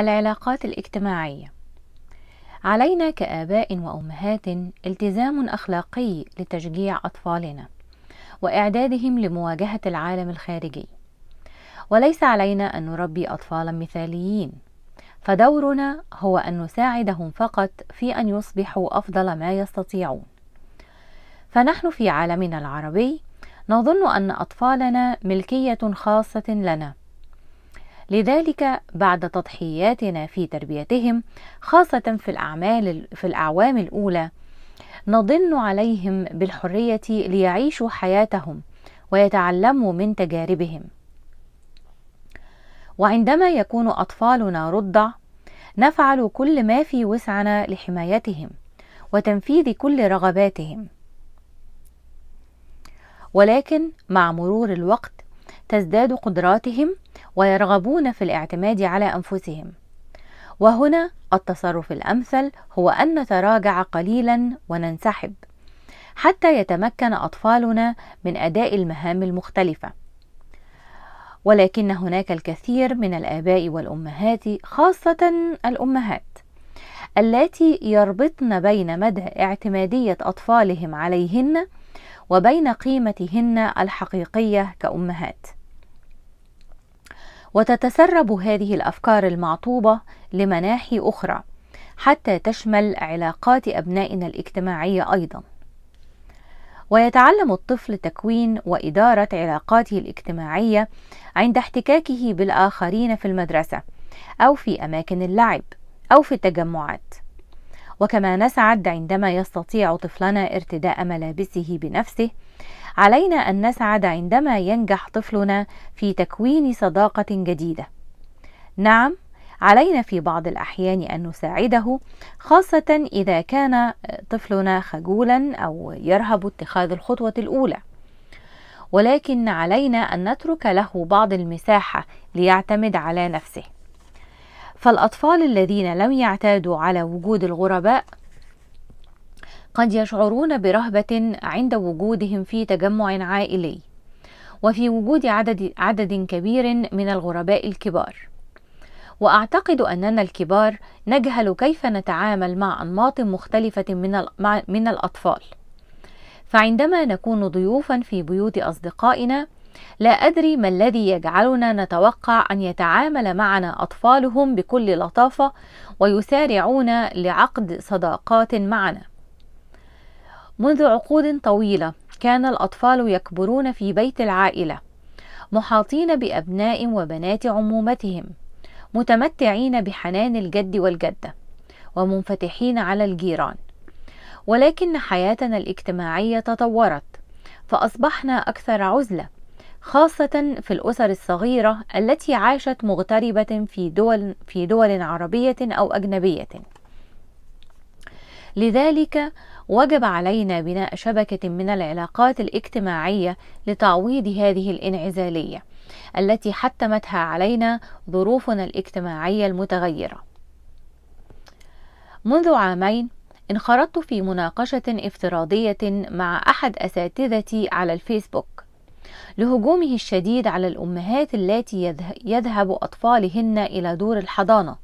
العلاقات الاجتماعية علينا كآباء وأمهات التزام أخلاقي لتشجيع أطفالنا وإعدادهم لمواجهة العالم الخارجي وليس علينا أن نربي أطفالا مثاليين فدورنا هو أن نساعدهم فقط في أن يصبحوا أفضل ما يستطيعون فنحن في عالمنا العربي نظن أن أطفالنا ملكية خاصة لنا لذلك بعد تضحياتنا في تربيتهم خاصة في الأعمال في الأعوام الأولى نضن عليهم بالحرية ليعيشوا حياتهم ويتعلموا من تجاربهم وعندما يكون أطفالنا رضع نفعل كل ما في وسعنا لحمايتهم وتنفيذ كل رغباتهم ولكن مع مرور الوقت تزداد قدراتهم ويرغبون في الاعتماد على انفسهم وهنا التصرف الامثل هو ان نتراجع قليلا وننسحب حتى يتمكن اطفالنا من اداء المهام المختلفه ولكن هناك الكثير من الاباء والامهات خاصه الامهات التي يربطن بين مدى اعتماديه اطفالهم عليهن وبين قيمتهن الحقيقيه كامهات وتتسرب هذه الافكار المعطوبه لمناحي اخرى حتى تشمل علاقات ابنائنا الاجتماعيه ايضا ويتعلم الطفل تكوين واداره علاقاته الاجتماعيه عند احتكاكه بالاخرين في المدرسه او في اماكن اللعب او في التجمعات وكما نسعد عندما يستطيع طفلنا ارتداء ملابسه بنفسه علينا ان نسعد عندما ينجح طفلنا في تكوين صداقه جديده نعم علينا في بعض الاحيان ان نساعده خاصه اذا كان طفلنا خجولا او يرهب اتخاذ الخطوه الاولى ولكن علينا ان نترك له بعض المساحه ليعتمد على نفسه فالأطفال الذين لم يعتادوا على وجود الغرباء قد يشعرون برهبة عند وجودهم في تجمع عائلي وفي وجود عدد, عدد كبير من الغرباء الكبار وأعتقد أننا الكبار نجهل كيف نتعامل مع أنماط مختلفة من, الأطفال فعندما نكون ضيوفا في بيوت أصدقائنا لا أدري ما الذي يجعلنا نتوقع أن يتعامل معنا أطفالهم بكل لطافة ويسارعون لعقد صداقات معنا منذ عقود طويلة كان الأطفال يكبرون في بيت العائلة محاطين بأبناء وبنات عمومتهم متمتعين بحنان الجد والجدة ومنفتحين على الجيران ولكن حياتنا الاجتماعية تطورت فأصبحنا أكثر عزلة خاصة في الأسر الصغيرة التي عاشت مغتربة في دول في دول عربية أو أجنبية. لذلك وجب علينا بناء شبكة من العلاقات الاجتماعية لتعويض هذه الانعزالية التي حتمتها علينا ظروفنا الاجتماعية المتغيرة. منذ عامين انخرطت في مناقشة افتراضية مع أحد أساتذتي على الفيسبوك لهجومه الشديد على الأمهات التي يذهب أطفالهن إلى دور الحضانة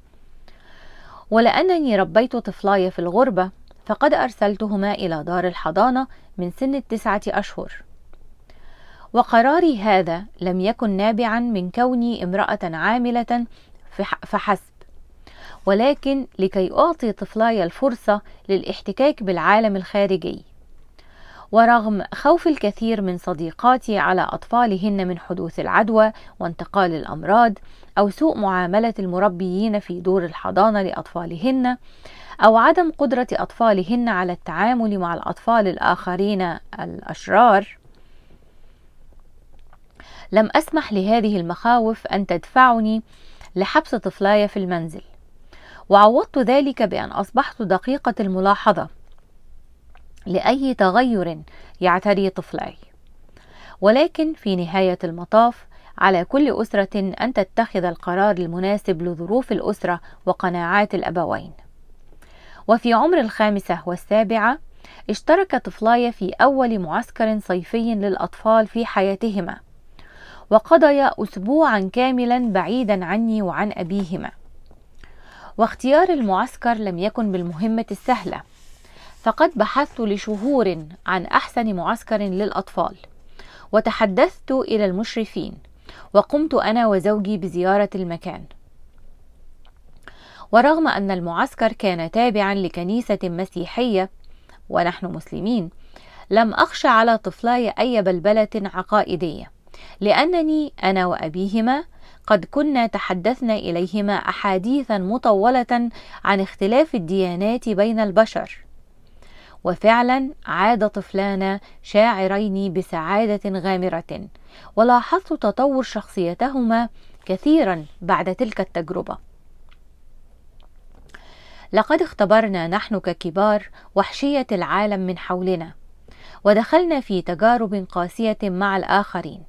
ولأنني ربيت طفلاي في الغربة فقد أرسلتهما إلى دار الحضانة من سن التسعة أشهر وقراري هذا لم يكن نابعا من كوني امرأة عاملة فحسب ولكن لكي أعطي طفلاي الفرصة للاحتكاك بالعالم الخارجي ورغم خوف الكثير من صديقاتي على أطفالهن من حدوث العدوى وانتقال الأمراض أو سوء معاملة المربيين في دور الحضانة لأطفالهن أو عدم قدرة أطفالهن على التعامل مع الأطفال الآخرين الأشرار لم أسمح لهذه المخاوف أن تدفعني لحبس طفلاي في المنزل وعوضت ذلك بأن أصبحت دقيقة الملاحظة لأي تغير يعتري طفلي ولكن في نهاية المطاف على كل أسرة أن تتخذ القرار المناسب لظروف الأسرة وقناعات الأبوين وفي عمر الخامسة والسابعة اشترك طفلاي في أول معسكر صيفي للأطفال في حياتهما وقضيا أسبوعا كاملا بعيدا عني وعن أبيهما واختيار المعسكر لم يكن بالمهمة السهلة فقد بحثت لشهور عن أحسن معسكر للأطفال وتحدثت إلى المشرفين وقمت أنا وزوجي بزيارة المكان ورغم أن المعسكر كان تابعا لكنيسة مسيحية ونحن مسلمين لم أخشى على طفلاي أي بلبلة عقائدية لأنني أنا وأبيهما قد كنا تحدثنا إليهما أحاديثا مطولة عن اختلاف الديانات بين البشر وفعلا عاد طفلان شاعرين بسعادة غامرة ولاحظت تطور شخصيتهما كثيرا بعد تلك التجربة لقد اختبرنا نحن ككبار وحشية العالم من حولنا ودخلنا في تجارب قاسية مع الآخرين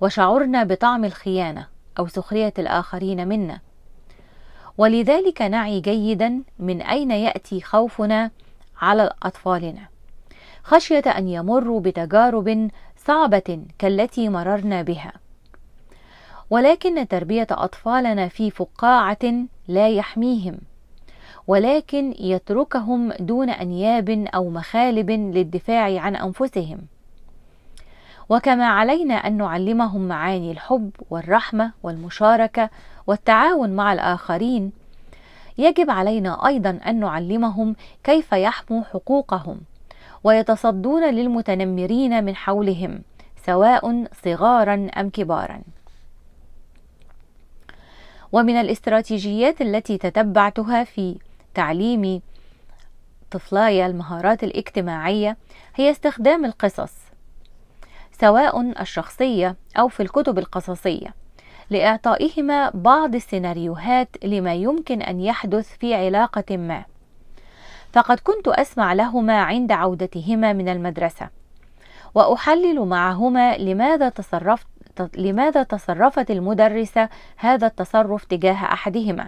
وشعرنا بطعم الخيانة أو سخرية الآخرين منا ولذلك نعي جيدا من أين يأتي خوفنا على أطفالنا خشية أن يمروا بتجارب صعبة كالتي مررنا بها ولكن تربية أطفالنا في فقاعة لا يحميهم ولكن يتركهم دون أنياب أو مخالب للدفاع عن أنفسهم وكما علينا أن نعلمهم معاني الحب والرحمة والمشاركة والتعاون مع الآخرين يجب علينا ايضا ان نعلمهم كيف يحموا حقوقهم ويتصدون للمتنمرين من حولهم سواء صغارا ام كبارا ومن الاستراتيجيات التي تتبعتها في تعليم طفلاي المهارات الاجتماعيه هي استخدام القصص سواء الشخصيه او في الكتب القصصيه لإعطائهما بعض السيناريوهات لما يمكن أن يحدث في علاقة ما فقد كنت أسمع لهما عند عودتهما من المدرسة وأحلل معهما لماذا تصرفت لماذا تصرفت المدرسة هذا التصرف تجاه أحدهما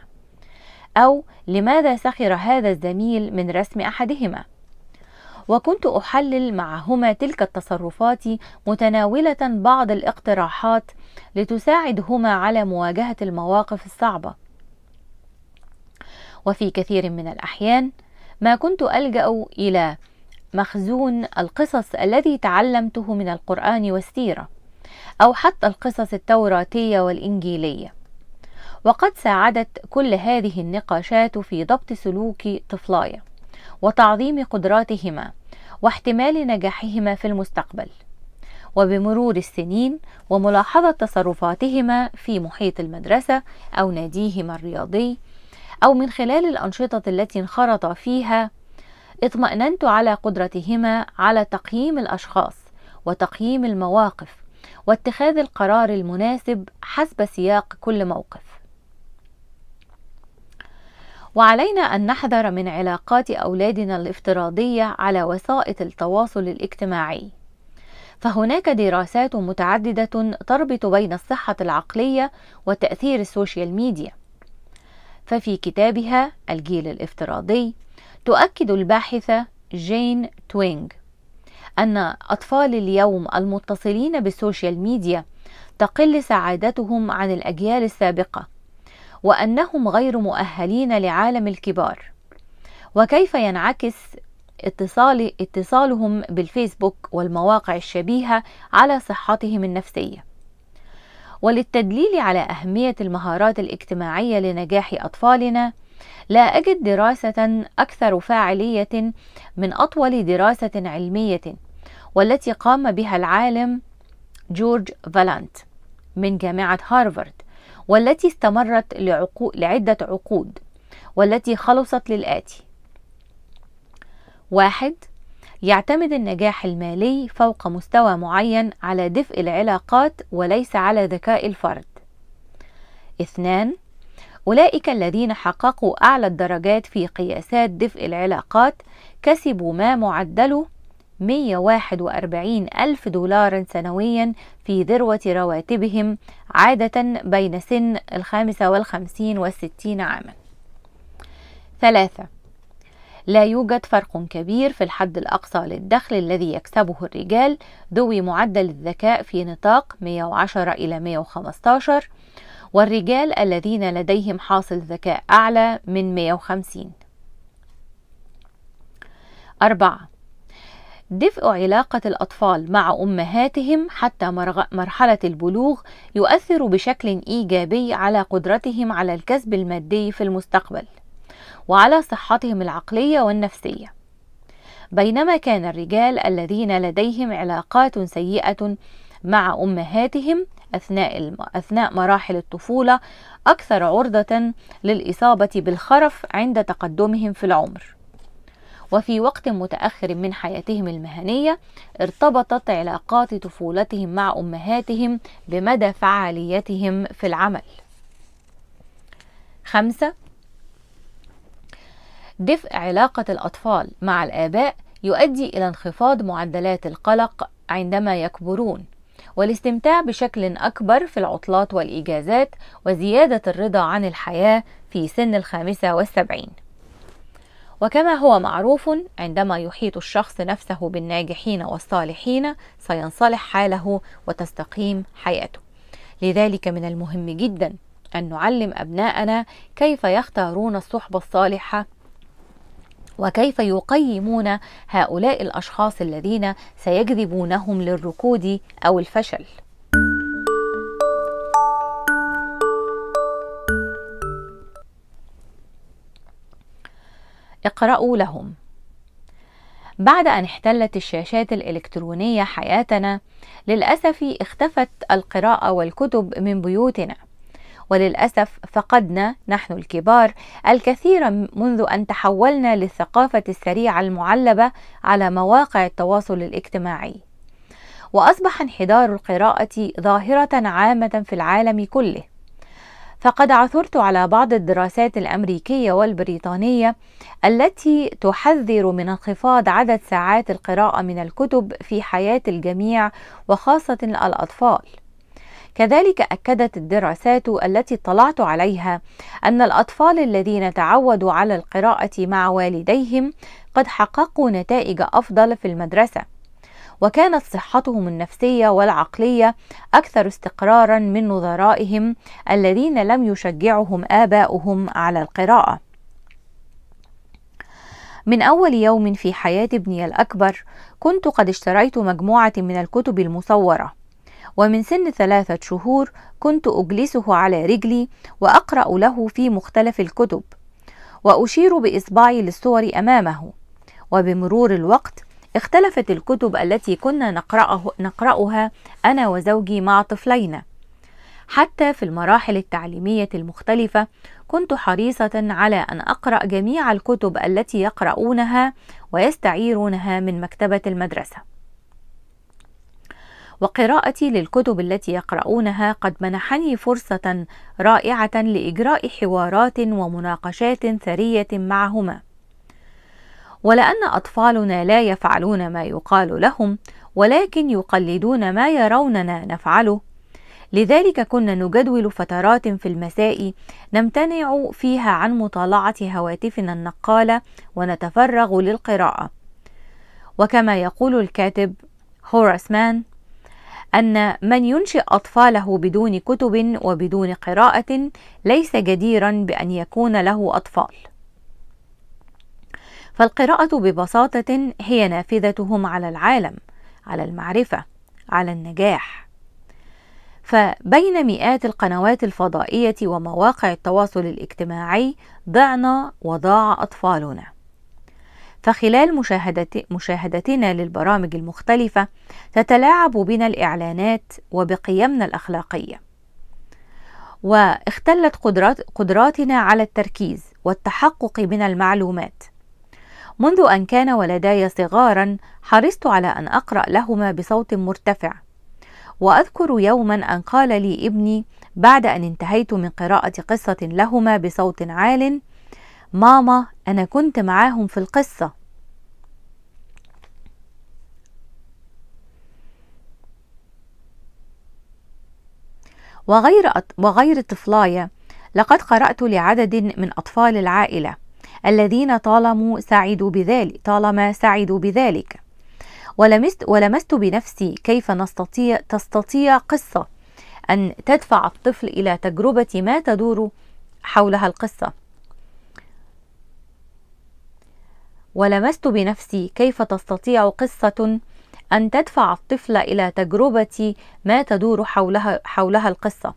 أو لماذا سخر هذا الزميل من رسم أحدهما وكنت أحلل معهما تلك التصرفات متناولة بعض الاقتراحات لتساعدهما على مواجهة المواقف الصعبة وفي كثير من الأحيان ما كنت ألجأ إلى مخزون القصص الذي تعلمته من القرآن والسيرة أو حتى القصص التوراتية والإنجيلية وقد ساعدت كل هذه النقاشات في ضبط سلوك طفلاي وتعظيم قدراتهما واحتمال نجاحهما في المستقبل وبمرور السنين وملاحظة تصرفاتهما في محيط المدرسة أو ناديهما الرياضي أو من خلال الأنشطة التي انخرطا فيها اطمأننت على قدرتهما على تقييم الأشخاص وتقييم المواقف واتخاذ القرار المناسب حسب سياق كل موقف وعلينا ان نحذر من علاقات اولادنا الافتراضيه على وسائط التواصل الاجتماعي فهناك دراسات متعددة تربط بين الصحة العقلية وتأثير السوشيال ميديا ففي كتابها الجيل الافتراضي تؤكد الباحثة جين توينغ أن أطفال اليوم المتصلين بالسوشيال ميديا تقل سعادتهم عن الأجيال السابقة وأنهم غير مؤهلين لعالم الكبار وكيف ينعكس اتصال اتصالهم بالفيسبوك والمواقع الشبيهة على صحتهم النفسية وللتدليل على أهمية المهارات الاجتماعية لنجاح أطفالنا لا أجد دراسة أكثر فاعلية من أطول دراسة علمية والتي قام بها العالم جورج فالانت من جامعة هارفارد والتي استمرت لعقو... لعدة عقود والتي خلصت للآتي واحد يعتمد النجاح المالي فوق مستوى معين على دفء العلاقات وليس على ذكاء الفرد اثنان أولئك الذين حققوا أعلى الدرجات في قياسات دفء العلاقات كسبوا ما معدله 141 ألف دولار سنويا في ذروة رواتبهم عادة بين سن الخامسة والخمسين والستين عاما ثلاثة لا يوجد فرق كبير في الحد الأقصى للدخل الذي يكسبه الرجال ذوي معدل الذكاء في نطاق 110 إلى 115 والرجال الذين لديهم حاصل ذكاء أعلى من 150 أربعة دفء علاقة الأطفال مع أمهاتهم حتى مرحلة البلوغ يؤثر بشكل إيجابي على قدرتهم على الكسب المادي في المستقبل وعلى صحتهم العقلية والنفسية بينما كان الرجال الذين لديهم علاقات سيئة مع أمهاتهم أثناء أثناء مراحل الطفولة أكثر عرضة للإصابة بالخرف عند تقدمهم في العمر. وفي وقت متأخر من حياتهم المهنية ارتبطت علاقات طفولتهم مع أمهاتهم بمدى فعاليتهم في العمل. خمسة دفء علاقة الأطفال مع الآباء يؤدي إلى انخفاض معدلات القلق عندما يكبرون والاستمتاع بشكل أكبر في العطلات والإجازات وزيادة الرضا عن الحياة في سن الخامسة والسبعين وكما هو معروف عندما يحيط الشخص نفسه بالناجحين والصالحين سينصلح حاله وتستقيم حياته لذلك من المهم جدا أن نعلم أبناءنا كيف يختارون الصحبة الصالحة وكيف يقيمون هؤلاء الاشخاص الذين سيجذبونهم للركود او الفشل اقرأوا لهم بعد أن احتلت الشاشات الإلكترونية حياتنا للأسف اختفت القراءة والكتب من بيوتنا وللأسف فقدنا نحن الكبار الكثير منذ أن تحولنا للثقافة السريعة المعلبة على مواقع التواصل الاجتماعي وأصبح انحدار القراءة ظاهرة عامة في العالم كله فقد عثرت على بعض الدراسات الامريكيه والبريطانيه التي تحذر من انخفاض عدد ساعات القراءه من الكتب في حياه الجميع وخاصه الاطفال كذلك أكدت الدراسات التي اطلعت عليها أن الأطفال الذين تعودوا على القراءة مع والديهم قد حققوا نتائج أفضل في المدرسة وكانت صحتهم النفسية والعقلية أكثر استقرارا من نظرائهم الذين لم يشجعهم آباؤهم على القراءة من أول يوم في حياة ابني الأكبر كنت قد اشتريت مجموعة من الكتب المصورة ومن سن ثلاثة شهور كنت أجلسه على رجلي وأقرأ له في مختلف الكتب وأشير بإصبعي للصور أمامه وبمرور الوقت اختلفت الكتب التي كنا نقرأه نقرأها أنا وزوجي مع طفلينا حتى في المراحل التعليمية المختلفة كنت حريصة على أن أقرأ جميع الكتب التي يقرؤونها ويستعيرونها من مكتبة المدرسة وقراءتي للكتب التي يقرؤونها قد منحني فرصة رائعة لإجراء حوارات ومناقشات ثرية معهما ولأن أطفالنا لا يفعلون ما يقال لهم ولكن يقلدون ما يروننا نفعله لذلك كنا نجدول فترات في المساء نمتنع فيها عن مطالعة هواتفنا النقالة ونتفرغ للقراءة وكما يقول الكاتب هوراس مان أن من ينشئ أطفاله بدون كتب وبدون قراءة ليس جديرا بأن يكون له أطفال. فالقراءة ببساطة هي نافذتهم على العالم، على المعرفة، على النجاح. فبين مئات القنوات الفضائية ومواقع التواصل الاجتماعي ضعنا وضاع أطفالنا. فخلال مشاهدتنا للبرامج المختلفة تتلاعب بنا الإعلانات وبقيمنا الأخلاقية واختلت قدرات قدراتنا على التركيز والتحقق من المعلومات منذ أن كان ولداي صغارا حرصت على أن أقرأ لهما بصوت مرتفع وأذكر يوما أن قال لي ابني بعد أن انتهيت من قراءة قصة لهما بصوت عال ماما أنا كنت معاهم في القصة وغير وغير طفلاي لقد قرأت لعدد من أطفال العائلة الذين طالما سعدوا بذلك طالما سعدوا بذلك ولمست ولمست بنفسي كيف نستطيع تستطيع قصة أن تدفع الطفل إلى تجربة ما تدور حولها القصة ولمست بنفسي كيف تستطيع قصة أن تدفع الطفل إلى تجربة ما تدور حولها, حولها القصة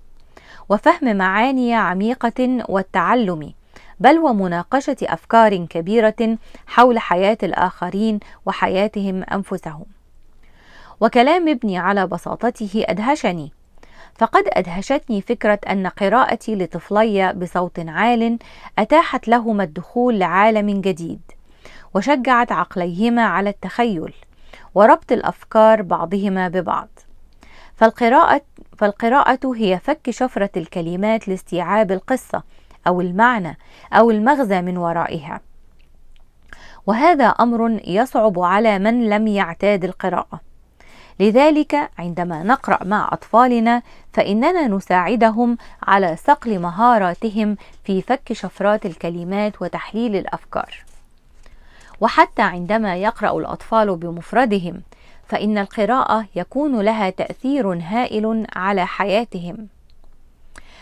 وفهم معاني عميقة والتعلم بل ومناقشة أفكار كبيرة حول حياة الآخرين وحياتهم أنفسهم وكلام ابني على بساطته أدهشني فقد أدهشتني فكرة أن قراءتي لطفلي بصوت عال أتاحت لهما الدخول لعالم جديد وشجعت عقليهما على التخيل وربط الأفكار بعضهما ببعض فالقراءة, فالقراءة هي فك شفرة الكلمات لاستيعاب القصة أو المعنى أو المغزى من ورائها وهذا أمر يصعب على من لم يعتاد القراءة لذلك عندما نقرأ مع أطفالنا فإننا نساعدهم على صقل مهاراتهم في فك شفرات الكلمات وتحليل الأفكار وحتى عندما يقرأ الأطفال بمفردهم فإن القراءة يكون لها تأثير هائل على حياتهم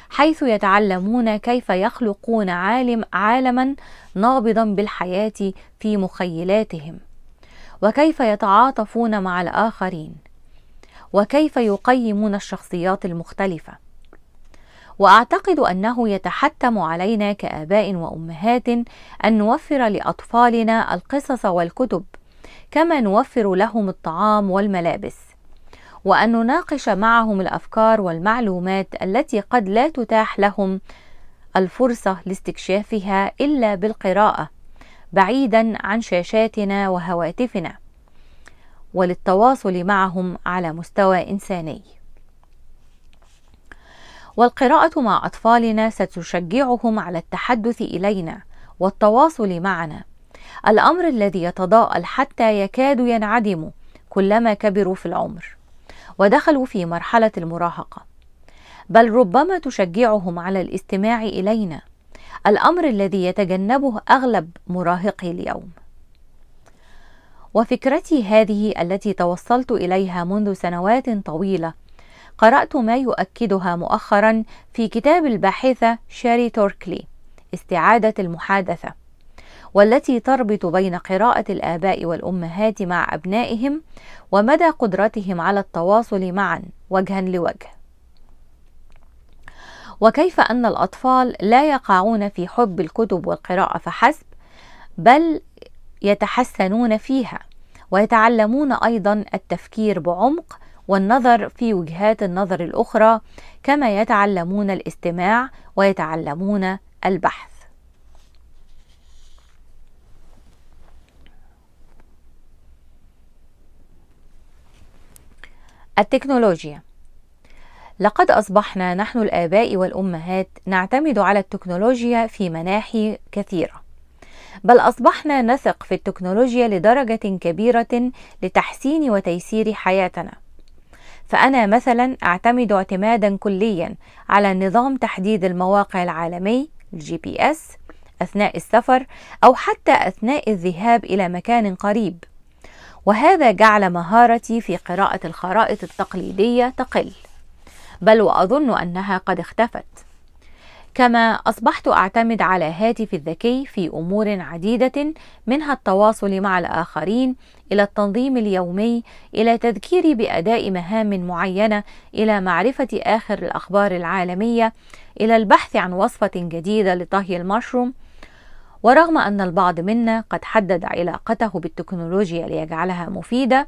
حيث يتعلمون كيف يخلقون عالم عالما نابضا بالحياة في مخيلاتهم وكيف يتعاطفون مع الآخرين وكيف يقيمون الشخصيات المختلفه واعتقد انه يتحتم علينا كاباء وامهات ان نوفر لاطفالنا القصص والكتب كما نوفر لهم الطعام والملابس وان نناقش معهم الافكار والمعلومات التي قد لا تتاح لهم الفرصه لاستكشافها الا بالقراءه بعيدا عن شاشاتنا وهواتفنا وللتواصل معهم على مستوى انساني والقراءة مع أطفالنا ستشجعهم على التحدث إلينا والتواصل معنا الأمر الذي يتضاءل حتى يكاد ينعدم كلما كبروا في العمر ودخلوا في مرحلة المراهقة بل ربما تشجعهم على الاستماع إلينا الأمر الذي يتجنبه أغلب مراهقي اليوم وفكرتي هذه التي توصلت إليها منذ سنوات طويلة قرأت ما يؤكدها مؤخرا في كتاب الباحثة شاري توركلي استعادة المحادثة والتي تربط بين قراءة الآباء والأمهات مع أبنائهم ومدى قدرتهم على التواصل معا وجها لوجه وكيف أن الأطفال لا يقعون في حب الكتب والقراءة فحسب بل يتحسنون فيها ويتعلمون أيضا التفكير بعمق والنظر في وجهات النظر الأخرى كما يتعلمون الاستماع ويتعلمون البحث التكنولوجيا لقد أصبحنا نحن الآباء والأمهات نعتمد على التكنولوجيا في مناحي كثيرة بل أصبحنا نثق في التكنولوجيا لدرجة كبيرة لتحسين وتيسير حياتنا فأنا مثلا أعتمد اعتمادا كليا على نظام تحديد المواقع العالمي الجي بي اس أثناء السفر أو حتى أثناء الذهاب إلى مكان قريب وهذا جعل مهارتي في قراءة الخرائط التقليدية تقل بل وأظن أنها قد اختفت كما أصبحت أعتمد على هاتفي الذكي في أمور عديدة منها التواصل مع الآخرين إلى التنظيم اليومي إلى تذكيري بأداء مهام معينة إلى معرفة آخر الأخبار العالمية إلى البحث عن وصفة جديدة لطهي المشروم ورغم أن البعض منا قد حدد علاقته بالتكنولوجيا ليجعلها مفيدة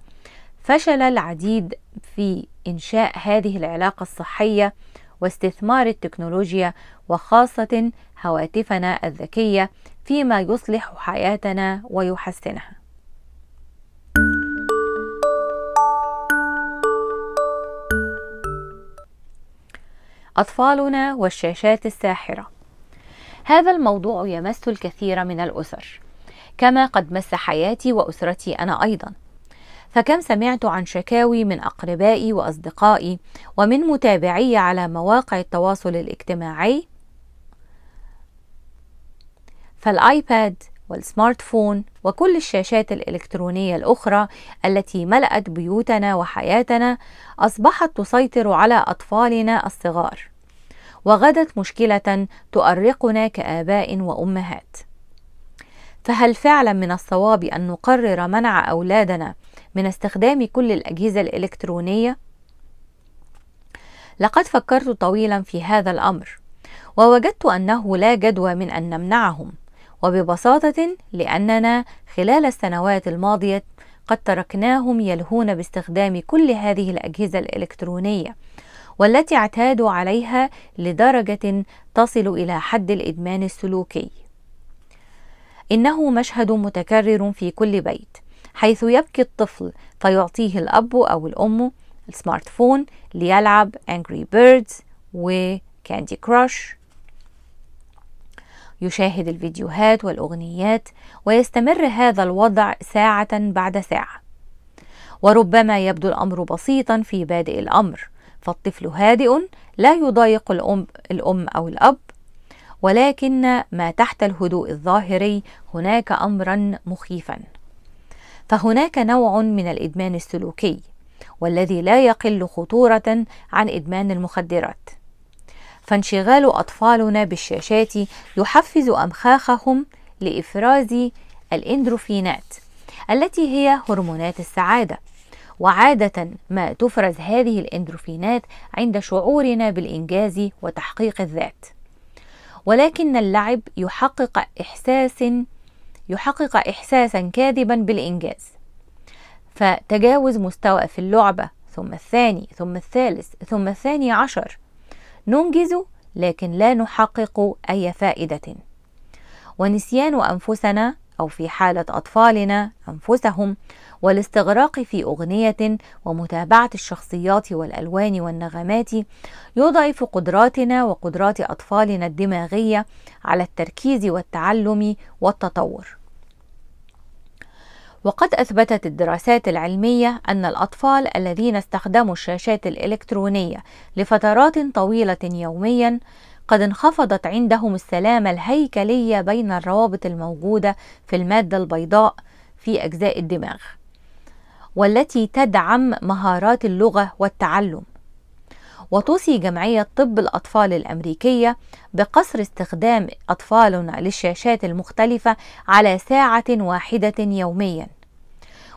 فشل العديد في إنشاء هذه العلاقة الصحية واستثمار التكنولوجيا وخاصة هواتفنا الذكية فيما يصلح حياتنا ويحسنها أطفالنا والشاشات الساحرة هذا الموضوع يمس الكثير من الأسر كما قد مس حياتي وأسرتي أنا أيضا فكم سمعت عن شكاوي من أقربائي وأصدقائي ومن متابعي على مواقع التواصل الاجتماعي فالآيباد والسمارت فون وكل الشاشات الإلكترونية الأخرى التي ملأت بيوتنا وحياتنا أصبحت تسيطر على أطفالنا الصغار وغدت مشكلة تؤرقنا كآباء وأمهات فهل فعلا من الصواب أن نقرر منع أولادنا من استخدام كل الأجهزة الإلكترونية؟ لقد فكرت طويلا في هذا الأمر ووجدت أنه لا جدوى من أن نمنعهم وببساطة لأننا خلال السنوات الماضية قد تركناهم يلهون باستخدام كل هذه الأجهزة الإلكترونية والتي اعتادوا عليها لدرجة تصل إلى حد الإدمان السلوكي. إنه مشهد متكرر في كل بيت، حيث يبكي الطفل فيعطيه الأب أو الأم السمارت فون ليلعب Angry Birds وكاندي كراش يشاهد الفيديوهات والأغنيات ويستمر هذا الوضع ساعة بعد ساعة وربما يبدو الأمر بسيطا في بادئ الأمر فالطفل هادئ لا يضايق الأم, الأم أو الأب ولكن ما تحت الهدوء الظاهري هناك أمرا مخيفا فهناك نوع من الادمان السلوكي والذي لا يقل خطوره عن ادمان المخدرات فانشغال اطفالنا بالشاشات يحفز امخاخهم لافراز الاندروفينات التي هي هرمونات السعاده وعادة ما تفرز هذه الاندروفينات عند شعورنا بالإنجاز وتحقيق الذات. ولكن اللعب يحقق إحساس يحقق إحساسا كاذبا بالإنجاز فتجاوز مستوى في اللعبة ثم الثاني ثم الثالث ثم الثاني عشر ننجز لكن لا نحقق أي فائدة ونسيان أنفسنا أو في حالة أطفالنا أنفسهم والاستغراق في أغنية ومتابعة الشخصيات والألوان والنغمات يضعف قدراتنا وقدرات أطفالنا الدماغية على التركيز والتعلم والتطور. وقد أثبتت الدراسات العلمية أن الأطفال الذين استخدموا الشاشات الإلكترونية لفترات طويلة يوميًا قد انخفضت عندهم السلامة الهيكلية بين الروابط الموجودة في المادة البيضاء في أجزاء الدماغ والتي تدعم مهارات اللغة والتعلم وتوصي جمعية طب الأطفال الأمريكية بقصر استخدام أطفالنا للشاشات المختلفة على ساعة واحدة يومياً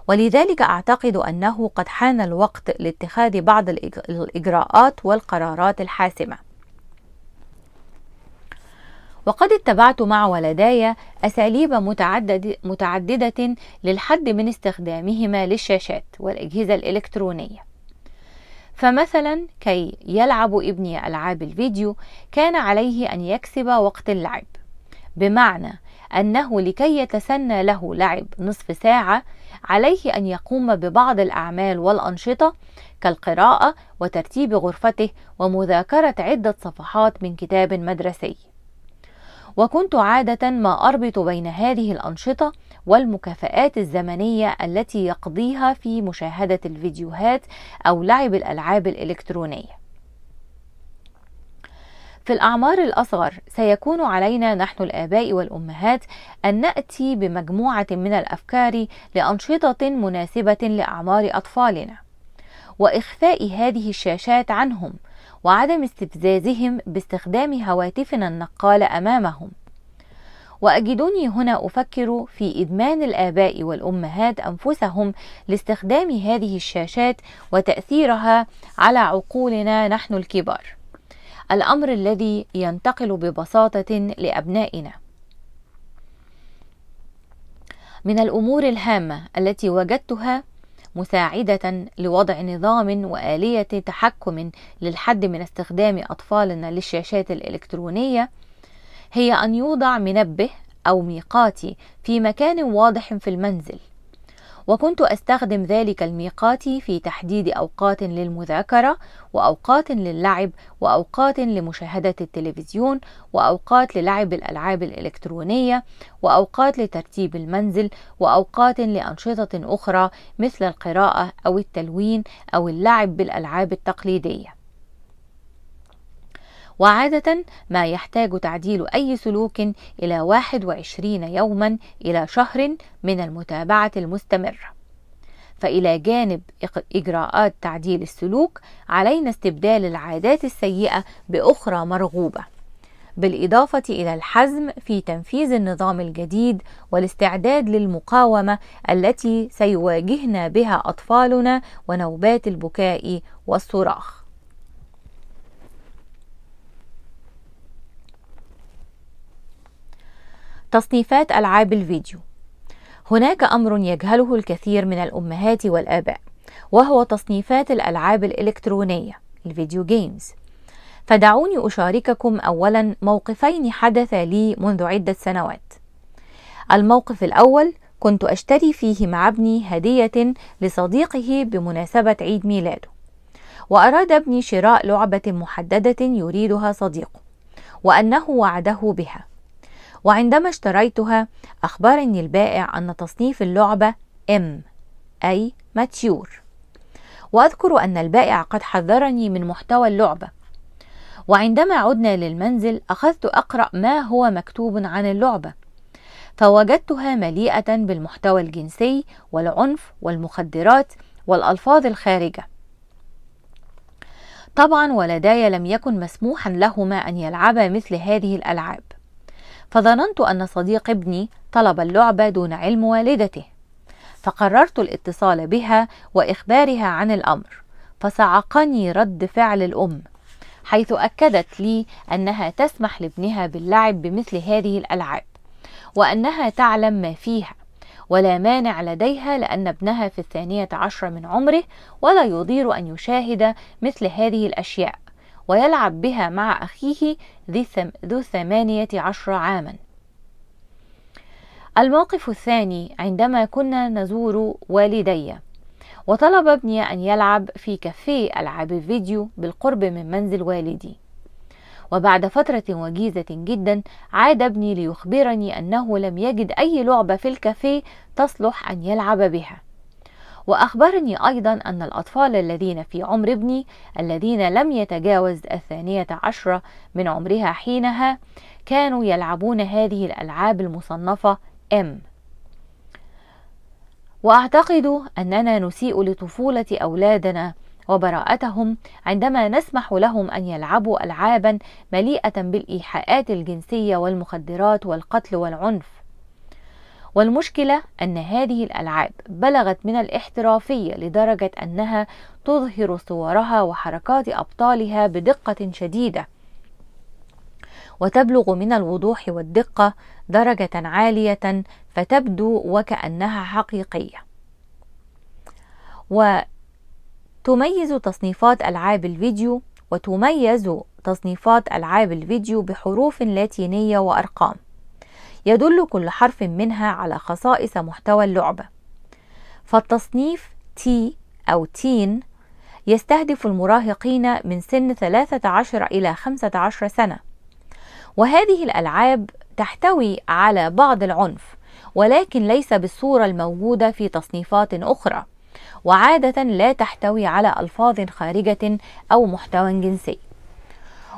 ولذلك أعتقد أنه قد حان الوقت لاتخاذ بعض الإجراءات والقرارات الحاسمة وقد اتبعت مع ولداي أساليب متعدد متعددة للحد من استخدامهما للشاشات والأجهزة الإلكترونية فمثلا كي يلعب ابني ألعاب الفيديو كان عليه أن يكسب وقت اللعب بمعنى أنه لكي يتسنى له لعب نصف ساعة عليه أن يقوم ببعض الأعمال والأنشطة كالقراءة وترتيب غرفته ومذاكرة عدة صفحات من كتاب مدرسي وكنت عادة ما أربط بين هذه الأنشطة والمكافآت الزمنية التي يقضيها في مشاهدة الفيديوهات أو لعب الألعاب الإلكترونية. في الأعمار الأصغر سيكون علينا نحن الآباء والأمهات أن نأتي بمجموعة من الأفكار لأنشطة مناسبة لأعمار أطفالنا، وإخفاء هذه الشاشات عنهم وعدم استفزازهم باستخدام هواتفنا النقالة أمامهم وأجدني هنا أفكر في إدمان الآباء والأمهات أنفسهم لاستخدام هذه الشاشات وتأثيرها على عقولنا نحن الكبار الأمر الذي ينتقل ببساطة لأبنائنا من الأمور الهامة التي وجدتها مساعدة لوضع نظام وآلية تحكم للحد من استخدام أطفالنا للشاشات الإلكترونية هي أن يوضع منبه أو ميقاتي في مكان واضح في المنزل وكنت أستخدم ذلك الميقات في تحديد أوقات للمذاكرة وأوقات للعب وأوقات لمشاهدة التلفزيون وأوقات للعب الألعاب الإلكترونية وأوقات لترتيب المنزل وأوقات لأنشطة أخرى مثل القراءة أو التلوين أو اللعب بالألعاب التقليدية وعادة ما يحتاج تعديل أي سلوك إلى 21 يوما إلى شهر من المتابعة المستمرة فإلى جانب إجراءات تعديل السلوك علينا استبدال العادات السيئة بأخرى مرغوبة بالإضافة إلى الحزم في تنفيذ النظام الجديد والاستعداد للمقاومة التي سيواجهنا بها أطفالنا ونوبات البكاء والصراخ تصنيفات ألعاب الفيديو هناك أمر يجهله الكثير من الأمهات والآباء وهو تصنيفات الألعاب الإلكترونية الفيديو جيمز فدعوني أشارككم أولا موقفين حدث لي منذ عدة سنوات الموقف الأول كنت أشتري فيه مع ابني هدية لصديقه بمناسبة عيد ميلاده وأراد ابني شراء لعبة محددة يريدها صديقه وأنه وعده بها وعندما اشتريتها أخبرني البائع أن تصنيف اللعبة M أي ماتيور وأذكر أن البائع قد حذرني من محتوى اللعبة وعندما عدنا للمنزل أخذت أقرأ ما هو مكتوب عن اللعبة فوجدتها مليئة بالمحتوى الجنسي والعنف والمخدرات والألفاظ الخارجة طبعا ولداي لم يكن مسموحا لهما أن يلعبا مثل هذه الألعاب فظننت أن صديق ابني طلب اللعبة دون علم والدته فقررت الاتصال بها وإخبارها عن الأمر فصعقني رد فعل الأم حيث أكدت لي أنها تسمح لابنها باللعب بمثل هذه الألعاب وأنها تعلم ما فيها ولا مانع لديها لأن ابنها في الثانية عشرة من عمره ولا يضير أن يشاهد مثل هذه الأشياء ويلعب بها مع أخيه ذو ثمانية عشر عاما الموقف الثاني عندما كنا نزور والدي وطلب ابني أن يلعب في كافيه ألعاب الفيديو بالقرب من منزل والدي وبعد فترة وجيزة جدا عاد ابني ليخبرني أنه لم يجد أي لعبة في الكافيه تصلح أن يلعب بها وأخبرني أيضا أن الأطفال الذين في عمر ابني الذين لم يتجاوز الثانية عشرة من عمرها حينها كانوا يلعبون هذه الألعاب المصنفة M وأعتقد أننا نسيء لطفولة أولادنا وبراءتهم عندما نسمح لهم ان يلعبوا العابا مليئه بالايحاءات الجنسيه والمخدرات والقتل والعنف والمشكلة أن هذه الألعاب بلغت من الاحترافية لدرجة أنها تظهر صورها وحركات أبطالها بدقة شديدة وتبلغ من الوضوح والدقة درجة عالية فتبدو وكأنها حقيقية وتميز تصنيفات ألعاب الفيديو وتميز تصنيفات ألعاب الفيديو بحروف لاتينية وأرقام يدل كل حرف منها على خصائص محتوى اللعبة فالتصنيف تي أو تين يستهدف المراهقين من سن 13 إلى 15 سنة وهذه الألعاب تحتوي على بعض العنف ولكن ليس بالصورة الموجودة في تصنيفات أخرى وعادة لا تحتوي على ألفاظ خارجة أو محتوى جنسي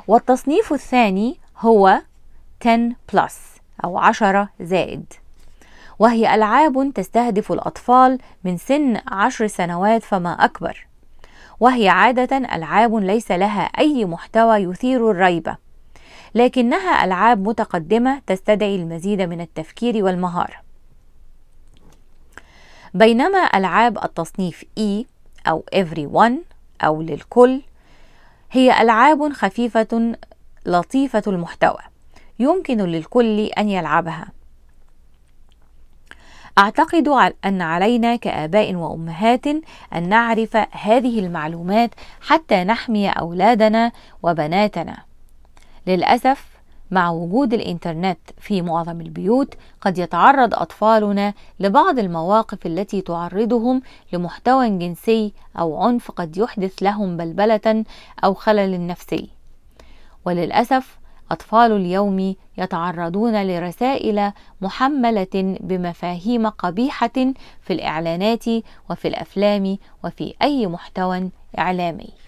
والتصنيف الثاني هو 10 بلس أو عشرة زائد وهي ألعاب تستهدف الأطفال من سن عشر سنوات فما أكبر وهي عادة ألعاب ليس لها أي محتوى يثير الريبة لكنها ألعاب متقدمة تستدعي المزيد من التفكير والمهارة بينما ألعاب التصنيف E أو everyone أو للكل هي ألعاب خفيفة لطيفة المحتوى يمكن للكل أن يلعبها أعتقد أن علينا كآباء وأمهات أن نعرف هذه المعلومات حتى نحمي أولادنا وبناتنا. للأسف مع وجود الإنترنت في معظم البيوت قد يتعرض أطفالنا لبعض المواقف التي تعرضهم لمحتوى جنسي أو عنف قد يحدث لهم بلبلة أو خلل نفسي. وللأسف اطفال اليوم يتعرضون لرسائل محمله بمفاهيم قبيحه في الاعلانات وفي الافلام وفي اي محتوى اعلامي